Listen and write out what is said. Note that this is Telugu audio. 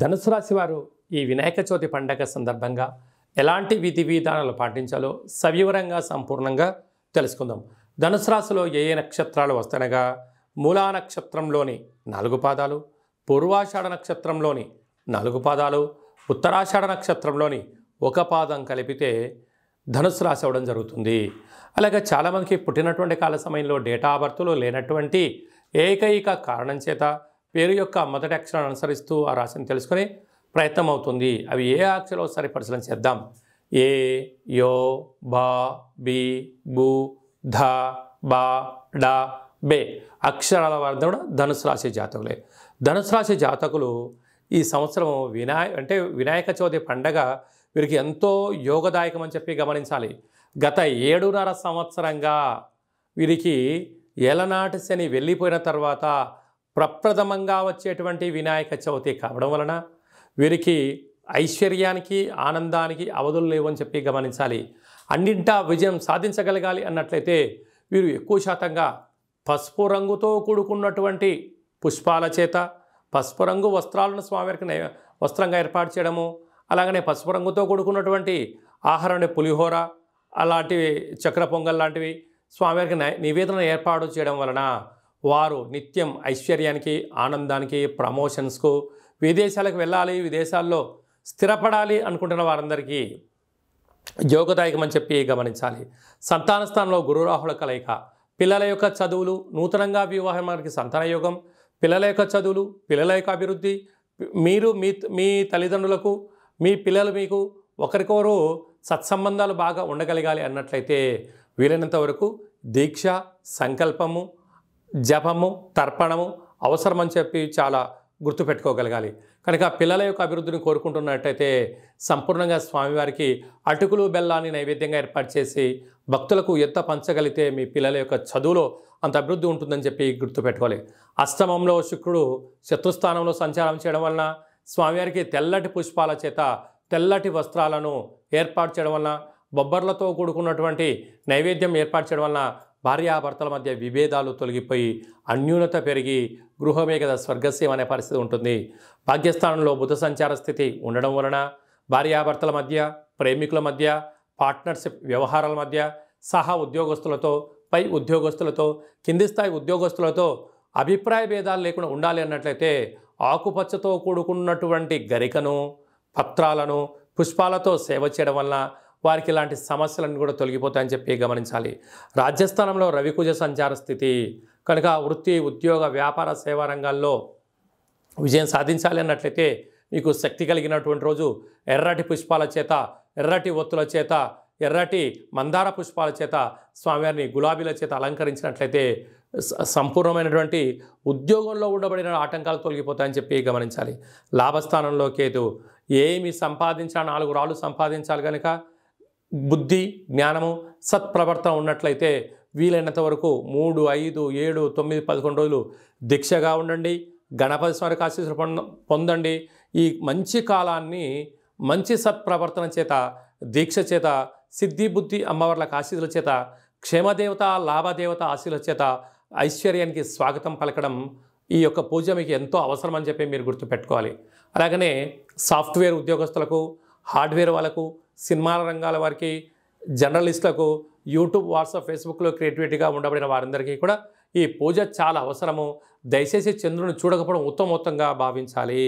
ధనుసు రాశి వారు ఈ వినాయక చవితి పండగ సందర్భంగా ఎలాంటి విధి విధానాలు పాటించాలో సవివరంగా సంపూర్ణంగా తెలుసుకుందాం ధనుసు రాశిలో ఏ ఏ నక్షత్రాలు వస్తనగా మూలా నక్షత్రంలోని నాలుగు పాదాలు పూర్వాషాఢ నక్షత్రంలోని నాలుగు పాదాలు ఉత్తరాషాఢ నక్షత్రంలోని ఒక పాదం కలిపితే ధనుసు రాశి అవ్వడం జరుగుతుంది అలాగే చాలామందికి పుట్టినటువంటి కాల సమయంలో డేటా బర్త్లో లేనటువంటి ఏకైక కారణం చేత పేరు యొక్క మొదటి అక్షరాన్ని అనుసరిస్తూ ఆ రాశిని తెలుసుకుని ప్రయత్నం అవుతుంది అవి ఏ అక్షరాలు సరి పరిశీలన చేద్దాం ఏ యో బా బి బు ధ బా డా బే అక్షరాల వారి కూడా ధనుసు రాశి జాతకులే ధనుసు రాశి జాతకులు ఈ సంవత్సరం వినాయ అంటే వినాయక చవితి పండగ వీరికి ఎంతో యోగదాయకం అని చెప్పి గమనించాలి గత ఏడున్నర సంవత్సరంగా వీరికి ఏలనాటి శని వెళ్ళిపోయిన తర్వాత ప్రప్రథమంగా వచ్చేటువంటి వినాయక చవితి కావడం వలన వీరికి ఐశ్వర్యానికి ఆనందానికి అవధులు లేవని చెప్పి గమనించాలి అన్నింటా విజయం సాధించగలగాలి అన్నట్లయితే వీరు ఎక్కువ శాతంగా పసుపు రంగుతో కూడుకున్నటువంటి పుష్పాల చేత పసుపు రంగు వస్త్రాలను స్వామివారికి వస్త్రంగా ఏర్పాటు చేయడము అలాగనే పసుపు రంగుతో కూడుకున్నటువంటి ఆహారం పులిహోర అలాంటివి చక్ర పొంగల్ లాంటివి స్వామివారికి నివేదన ఏర్పాటు చేయడం వలన వారు నిత్యం ఐశ్వర్యానికి ఆనందానికి ప్రమోషన్స్కు విదేశాలకు వెళ్ళాలి విదేశాల్లో స్థిరపడాలి అనుకుంటున్న వారందరికీ యోగదాయకమని చెప్పి గమనించాలి సంతాన స్థానంలో గురురాహుల కలయిక పిల్లల యొక్క చదువులు నూతనంగా వివాహం సంతాన యోగం పిల్లల యొక్క చదువులు పిల్లల యొక్క అభివృద్ధి మీరు మీ మీ తల్లిదండ్రులకు మీ పిల్లలు మీకు ఒకరికొకరు సత్సంబంధాలు బాగా ఉండగలగాలి అన్నట్లయితే వీలైనంత వరకు దీక్ష సంకల్పము జపము తర్పణము అవసరమని చెప్పి చాలా గుర్తుపెట్టుకోగలగాలి కనుక పిల్లల యొక్క అభివృద్ధిని కోరుకుంటున్నట్టయితే సంపూర్ణంగా స్వామివారికి అటుకులు బెల్లాన్ని నైవేద్యంగా ఏర్పాటు చేసి భక్తులకు ఎంత పంచగలిగితే మీ పిల్లల యొక్క చదువులో అంత అభివృద్ధి ఉంటుందని చెప్పి గుర్తుపెట్టుకోవాలి అష్టమంలో శుక్రుడు శత్రుస్థానంలో సంచారం చేయడం వలన స్వామివారికి తెల్లటి పుష్పాల చేత తెల్లటి వస్త్రాలను ఏర్పాటు చేయడం వలన బొబ్బర్లతో కూడుకున్నటువంటి నైవేద్యం ఏర్పాటు చేయడం వలన భార్యాభర్తల మధ్య విభేదాలు తొలగిపోయి అన్యూనత పెరిగి గృహమే కదా స్వర్గస్యం అనే పరిస్థితి ఉంటుంది భాగ్యస్థానంలో బుధ సంచార స్థితి ఉండడం వలన భార్యాభర్తల మధ్య ప్రేమికుల మధ్య పార్ట్నర్షిప్ వ్యవహారాల మధ్య సహా ఉద్యోగస్తులతో పై ఉద్యోగస్తులతో కింది స్థాయి ఉద్యోగస్తులతో అభిప్రాయ భేదాలు లేకుండా ఉండాలి అన్నట్లయితే ఆకుపచ్చతో కూడుకున్నటువంటి గరికను పత్రాలను పుష్పాలతో సేవ చేయడం వలన వారికి ఇలాంటి సమస్యలన్నీ కూడా తొలగిపోతాయని చెప్పి గమనించాలి రాజస్థానంలో రవికుజ సంచార స్థితి కనుక వృత్తి ఉద్యోగ వ్యాపార సేవా రంగాల్లో విజయం సాధించాలి అన్నట్లయితే మీకు శక్తి కలిగినటువంటి రోజు ఎర్రటి పుష్పాల చేత ఎర్రటి ఒత్తుల చేత ఎర్రటి మందార పుష్పాల చేత స్వామివారిని గులాబీల చేత అలంకరించినట్లయితే సంపూర్ణమైనటువంటి ఉద్యోగంలో ఉండబడిన ఆటంకాలు తొలగిపోతాయని చెప్పి గమనించాలి లాభస్థానంలో కేతు ఏమి సంపాదించాలి నాలుగు రాళ్ళు సంపాదించాలి కనుక బుద్ధి జ్ఞానము సత్ప్రవర్తన ఉన్నట్లయితే వీలైనంత వరకు మూడు ఐదు ఏడు తొమ్మిది పదకొండు రోజులు దీక్షగా ఉండండి గణపతి స్వామికి ఆశీస్సులు పొందండి ఈ మంచి కాలాన్ని మంచి సత్ప్రవర్తన చేత దీక్ష చేత సిద్ధి బుద్ధి అమ్మవార్లకు ఆశీస్సుల చేత క్షేమదేవత లాభదేవత ఆశీల చేత ఐశ్వర్యానికి స్వాగతం పలకడం ఈ యొక్క పూజ మీకు ఎంతో అవసరం అని చెప్పి మీరు గుర్తుపెట్టుకోవాలి అలాగనే సాఫ్ట్వేర్ ఉద్యోగస్తులకు హార్డ్వేర్ వాళ్ళకు సినిమాల రంగాల వారికి జర్నలిస్టులకు యూట్యూబ్ వాట్సాప్ ఫేస్బుక్లో క్రియేటివిటీగా ఉండబడిన వారందరికీ కూడా ఈ పూజ చాలా అవసరము దయచేసి చంద్రుని చూడకపోవడం ఉత్తమోత్తంగా భావించాలి